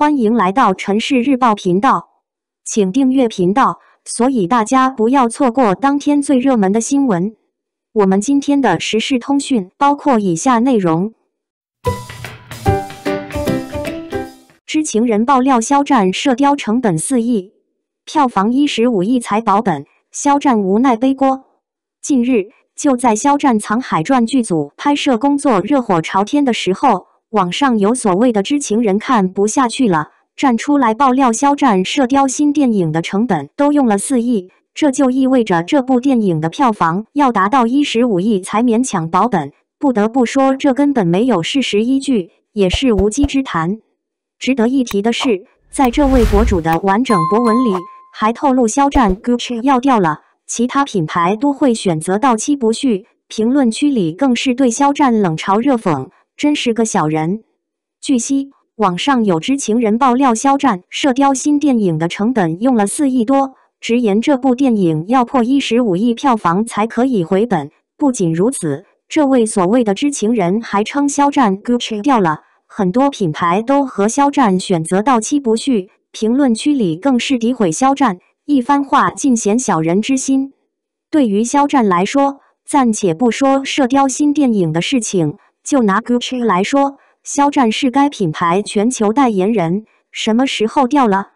欢迎来到《城市日报》频道，请订阅频道，所以大家不要错过当天最热门的新闻。我们今天的时事通讯包括以下内容：知情人爆料，肖战《射雕》成本四亿，票房一十五亿才保本，肖战无奈背锅。近日，就在肖战《藏海传》剧组拍摄工作热火朝天的时候。网上有所谓的知情人看不下去了，站出来爆料肖战《射雕》新电影的成本都用了四亿，这就意味着这部电影的票房要达到一十五亿才勉强保本。不得不说，这根本没有事实依据，也是无稽之谈。值得一提的是，在这位博主的完整博文里，还透露肖战 Gucci 要掉了，其他品牌都会选择到期不续。评论区里更是对肖战冷嘲热讽。真是个小人。据悉，网上有知情人爆料，肖战《射雕》新电影的成本用了四亿多，直言这部电影要破一十五亿票房才可以回本。不仅如此，这位所谓的知情人还称肖战 “gucci” 掉了，很多品牌都和肖战选择到期不续。评论区里更是诋毁肖战，一番话尽显小人之心。对于肖战来说，暂且不说《射雕》新电影的事情。就拿 Gucci 来说，肖战是该品牌全球代言人，什么时候掉了？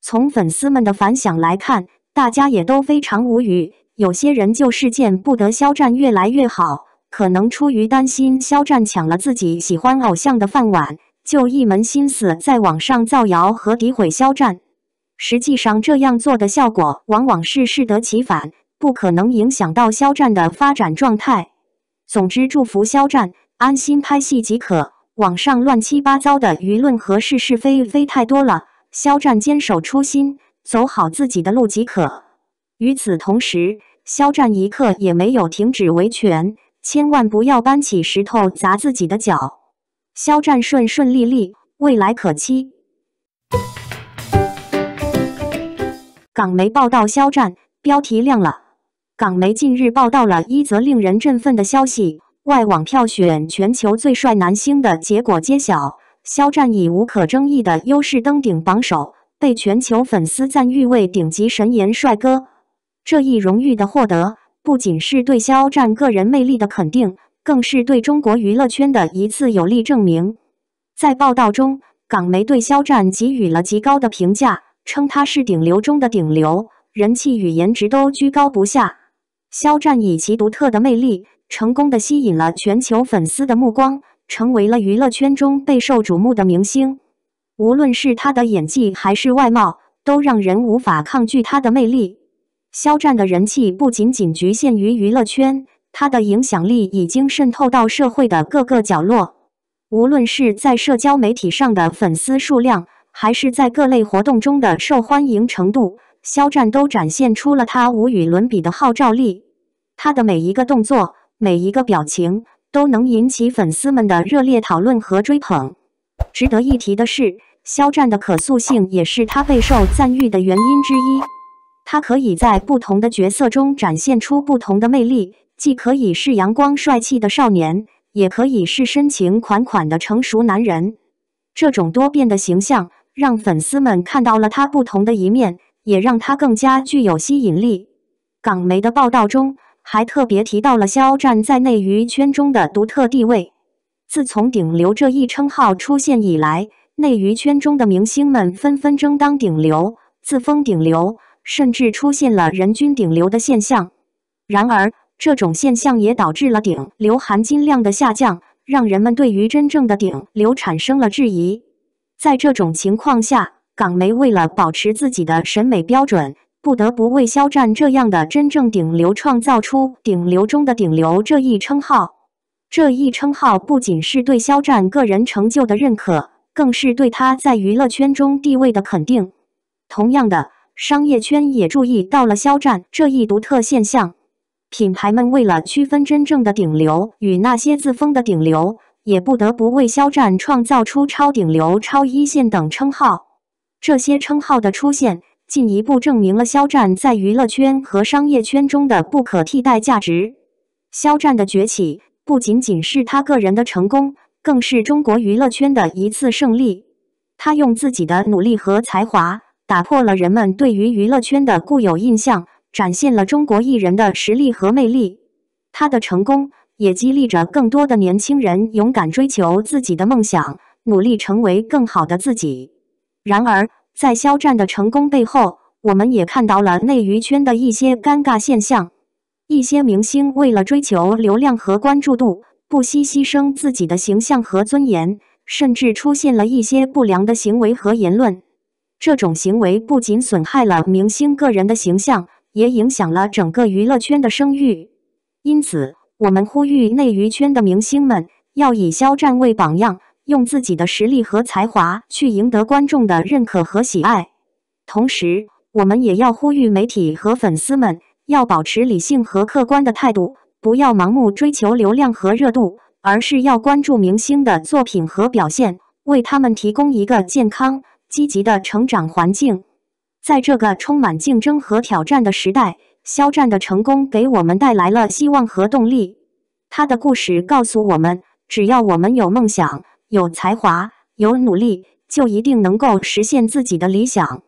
从粉丝们的反响来看，大家也都非常无语。有些人就是见不得肖战越来越好，可能出于担心肖战抢了自己喜欢偶像的饭碗，就一门心思在网上造谣和诋毁肖战。实际上，这样做的效果往往是适得其反，不可能影响到肖战的发展状态。总之，祝福肖战。安心拍戏即可，网上乱七八糟的舆论和是是非非太多了。肖战坚守初心，走好自己的路即可。与此同时，肖战一刻也没有停止维权，千万不要搬起石头砸自己的脚。肖战顺顺利利，未来可期。港媒报道，肖战标题亮了。港媒近日报道了一则令人振奋的消息。外网票选全球最帅男星的结果揭晓，肖战以无可争议的优势登顶榜首，被全球粉丝赞誉为顶级神颜帅哥。这一荣誉的获得，不仅是对肖战个人魅力的肯定，更是对中国娱乐圈的一次有力证明。在报道中，港媒对肖战给予了极高的评价，称他是顶流中的顶流，人气与颜值都居高不下。肖战以其独特的魅力。成功的吸引了全球粉丝的目光，成为了娱乐圈中备受瞩目的明星。无论是他的演技还是外貌，都让人无法抗拒他的魅力。肖战的人气不仅仅局限于娱乐圈，他的影响力已经渗透到社会的各个角落。无论是在社交媒体上的粉丝数量，还是在各类活动中的受欢迎程度，肖战都展现出了他无与伦比的号召力。他的每一个动作。每一个表情都能引起粉丝们的热烈讨论和追捧。值得一提的是，肖战的可塑性也是他备受赞誉的原因之一。他可以在不同的角色中展现出不同的魅力，既可以是阳光帅气的少年，也可以是深情款款的成熟男人。这种多变的形象让粉丝们看到了他不同的一面，也让他更加具有吸引力。港媒的报道中。还特别提到了肖战在内娱圈中的独特地位。自从“顶流”这一称号出现以来，内娱圈中的明星们纷纷争当顶流，自封顶流，甚至出现了人均顶流的现象。然而，这种现象也导致了顶流含金量的下降，让人们对于真正的顶流产生了质疑。在这种情况下，港媒为了保持自己的审美标准。不得不为肖战这样的真正顶流创造出“顶流中的顶流”这一称号。这一称号不仅是对肖战个人成就的认可，更是对他在娱乐圈中地位的肯定。同样的，商业圈也注意到了肖战这一独特现象。品牌们为了区分真正的顶流与那些自封的顶流，也不得不为肖战创造出“超顶流”“超一线”等称号。这些称号的出现。进一步证明了肖战在娱乐圈和商业圈中的不可替代价值。肖战的崛起不仅仅是他个人的成功，更是中国娱乐圈的一次胜利。他用自己的努力和才华打破了人们对于娱乐圈的固有印象，展现了中国艺人的实力和魅力。他的成功也激励着更多的年轻人勇敢追求自己的梦想，努力成为更好的自己。然而，在肖战的成功背后，我们也看到了内娱圈的一些尴尬现象。一些明星为了追求流量和关注度，不惜牺牲自己的形象和尊严，甚至出现了一些不良的行为和言论。这种行为不仅损害了明星个人的形象，也影响了整个娱乐圈的声誉。因此，我们呼吁内娱圈的明星们要以肖战为榜样。用自己的实力和才华去赢得观众的认可和喜爱。同时，我们也要呼吁媒体和粉丝们要保持理性和客观的态度，不要盲目追求流量和热度，而是要关注明星的作品和表现，为他们提供一个健康、积极的成长环境。在这个充满竞争和挑战的时代，肖战的成功给我们带来了希望和动力。他的故事告诉我们，只要我们有梦想。有才华、有努力，就一定能够实现自己的理想。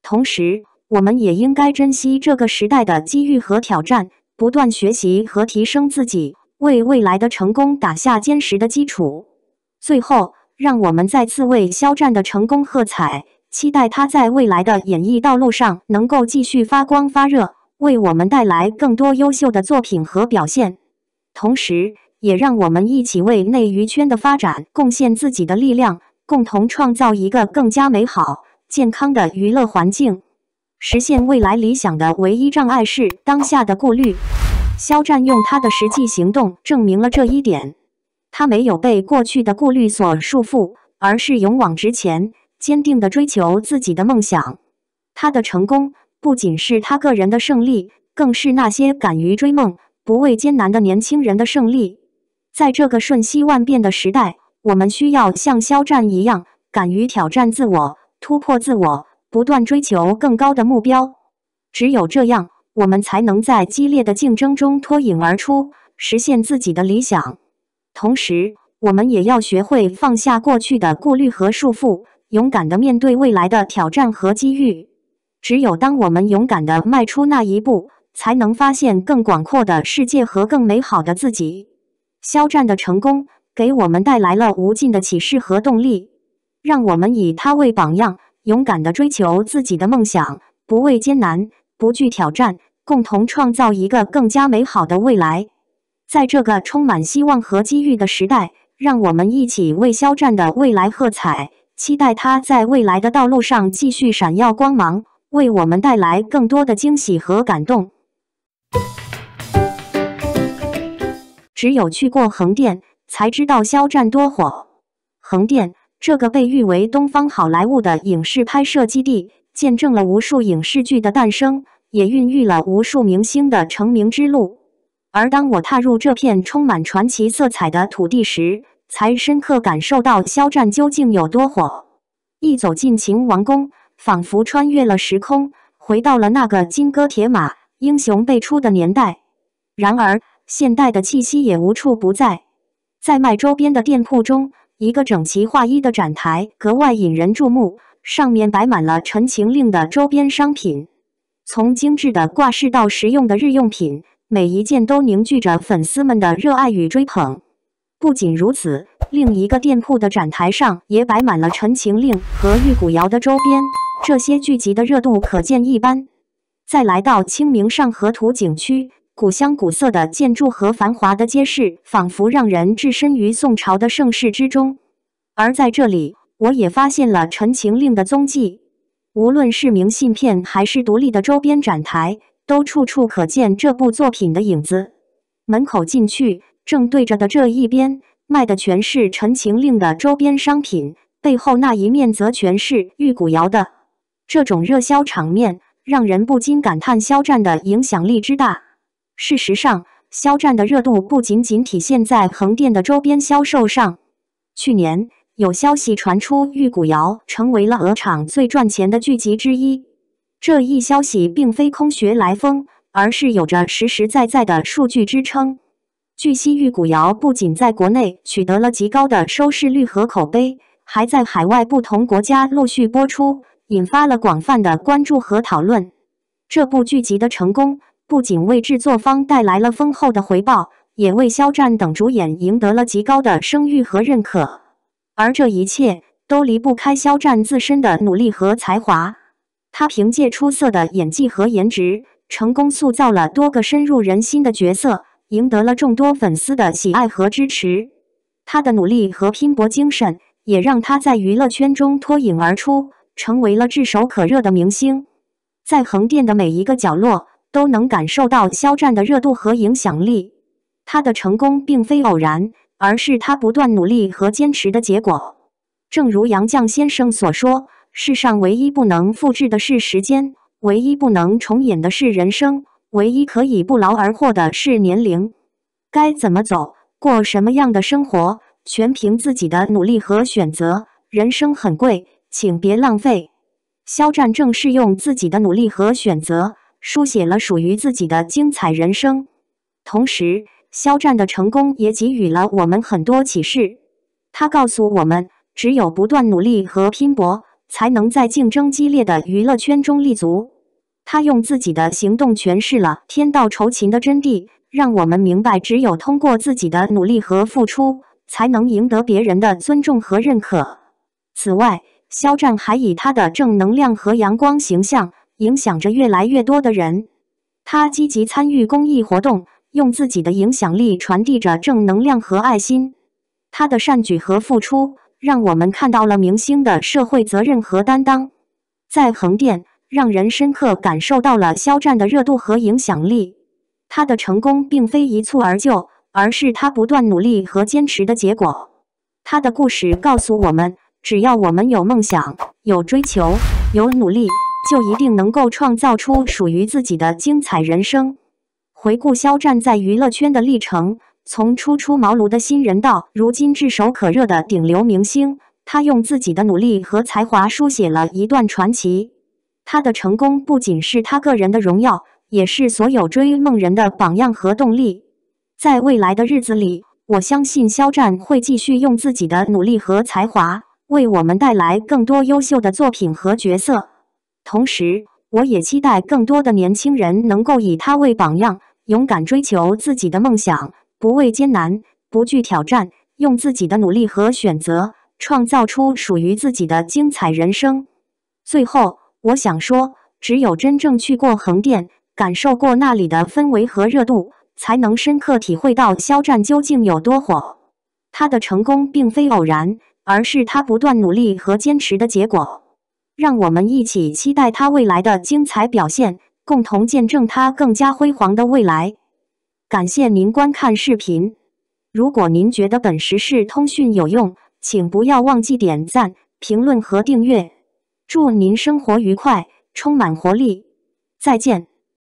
同时，我们也应该珍惜这个时代的机遇和挑战，不断学习和提升自己，为未来的成功打下坚实的基础。最后，让我们再次为肖战的成功喝彩，期待他在未来的演艺道路上能够继续发光发热，为我们带来更多优秀的作品和表现。同时，也让我们一起为内娱圈的发展贡献自己的力量，共同创造一个更加美好、健康的娱乐环境。实现未来理想的唯一障碍是当下的顾虑。肖战用他的实际行动证明了这一点。他没有被过去的顾虑所束缚，而是勇往直前，坚定地追求自己的梦想。他的成功不仅是他个人的胜利，更是那些敢于追梦、不畏艰难的年轻人的胜利。在这个瞬息万变的时代，我们需要像肖战一样，敢于挑战自我，突破自我，不断追求更高的目标。只有这样，我们才能在激烈的竞争中脱颖而出，实现自己的理想。同时，我们也要学会放下过去的顾虑和束缚，勇敢地面对未来的挑战和机遇。只有当我们勇敢地迈出那一步，才能发现更广阔的世界和更美好的自己。肖战的成功给我们带来了无尽的启示和动力，让我们以他为榜样，勇敢地追求自己的梦想，不畏艰难，不惧挑战，共同创造一个更加美好的未来。在这个充满希望和机遇的时代，让我们一起为肖战的未来喝彩，期待他在未来的道路上继续闪耀光芒，为我们带来更多的惊喜和感动。只有去过横店，才知道肖战多火。横店这个被誉为“东方好莱坞”的影视拍摄基地，见证了无数影视剧的诞生，也孕育了无数明星的成名之路。而当我踏入这片充满传奇色彩的土地时，才深刻感受到肖战究竟有多火。一走进秦王宫，仿佛穿越了时空，回到了那个金戈铁马、英雄辈出的年代。然而，现代的气息也无处不在，在卖周边的店铺中，一个整齐划一的展台格外引人注目，上面摆满了《陈情令》的周边商品，从精致的挂饰到实用的日用品，每一件都凝聚着粉丝们的热爱与追捧。不仅如此，另一个店铺的展台上也摆满了《陈情令》和《玉骨遥》的周边，这些剧集的热度可见一斑。再来到清明上河图景区。古香古色的建筑和繁华的街市，仿佛让人置身于宋朝的盛世之中。而在这里，我也发现了《陈情令》的踪迹。无论是明信片还是独立的周边展台，都处处可见这部作品的影子。门口进去，正对着的这一边卖的全是《陈情令》的周边商品，背后那一面则全是玉古窑的。这种热销场面，让人不禁感叹肖战的影响力之大。事实上，肖战的热度不仅仅体现在横店的周边销售上。去年有消息传出，《玉骨遥》成为了鹅厂最赚钱的剧集之一。这一消息并非空穴来风，而是有着实实在在的数据支撑。据悉，《玉骨遥》不仅在国内取得了极高的收视率和口碑，还在海外不同国家陆续播出，引发了广泛的关注和讨论。这部剧集的成功。不仅为制作方带来了丰厚的回报，也为肖战等主演赢得了极高的声誉和认可。而这一切都离不开肖战自身的努力和才华。他凭借出色的演技和颜值，成功塑造了多个深入人心的角色，赢得了众多粉丝的喜爱和支持。他的努力和拼搏精神也让他在娱乐圈中脱颖而出，成为了炙手可热的明星。在横店的每一个角落。都能感受到肖战的热度和影响力。他的成功并非偶然，而是他不断努力和坚持的结果。正如杨绛先生所说：“世上唯一不能复制的是时间，唯一不能重演的是人生，唯一可以不劳而获的是年龄。”该怎么走过什么样的生活，全凭自己的努力和选择。人生很贵，请别浪费。肖战正是用自己的努力和选择。书写了属于自己的精彩人生，同时，肖战的成功也给予了我们很多启示。他告诉我们，只有不断努力和拼搏，才能在竞争激烈的娱乐圈中立足。他用自己的行动诠释了“天道酬勤”的真谛，让我们明白，只有通过自己的努力和付出，才能赢得别人的尊重和认可。此外，肖战还以他的正能量和阳光形象。影响着越来越多的人。他积极参与公益活动，用自己的影响力传递着正能量和爱心。他的善举和付出，让我们看到了明星的社会责任和担当。在横店，让人深刻感受到了肖战的热度和影响力。他的成功并非一蹴而就，而是他不断努力和坚持的结果。他的故事告诉我们：只要我们有梦想、有追求、有努力。就一定能够创造出属于自己的精彩人生。回顾肖战在娱乐圈的历程，从初出茅庐的新人到如今炙手可热的顶流明星，他用自己的努力和才华书写了一段传奇。他的成功不仅是他个人的荣耀，也是所有追梦人的榜样和动力。在未来的日子里，我相信肖战会继续用自己的努力和才华，为我们带来更多优秀的作品和角色。同时，我也期待更多的年轻人能够以他为榜样，勇敢追求自己的梦想，不畏艰难，不惧挑战，用自己的努力和选择，创造出属于自己的精彩人生。最后，我想说，只有真正去过横店，感受过那里的氛围和热度，才能深刻体会到肖战究竟有多火。他的成功并非偶然，而是他不断努力和坚持的结果。让我们一起期待他未来的精彩表现，共同见证他更加辉煌的未来。感谢您观看视频。如果您觉得本时事通讯有用，请不要忘记点赞、评论和订阅。祝您生活愉快，充满活力！再见。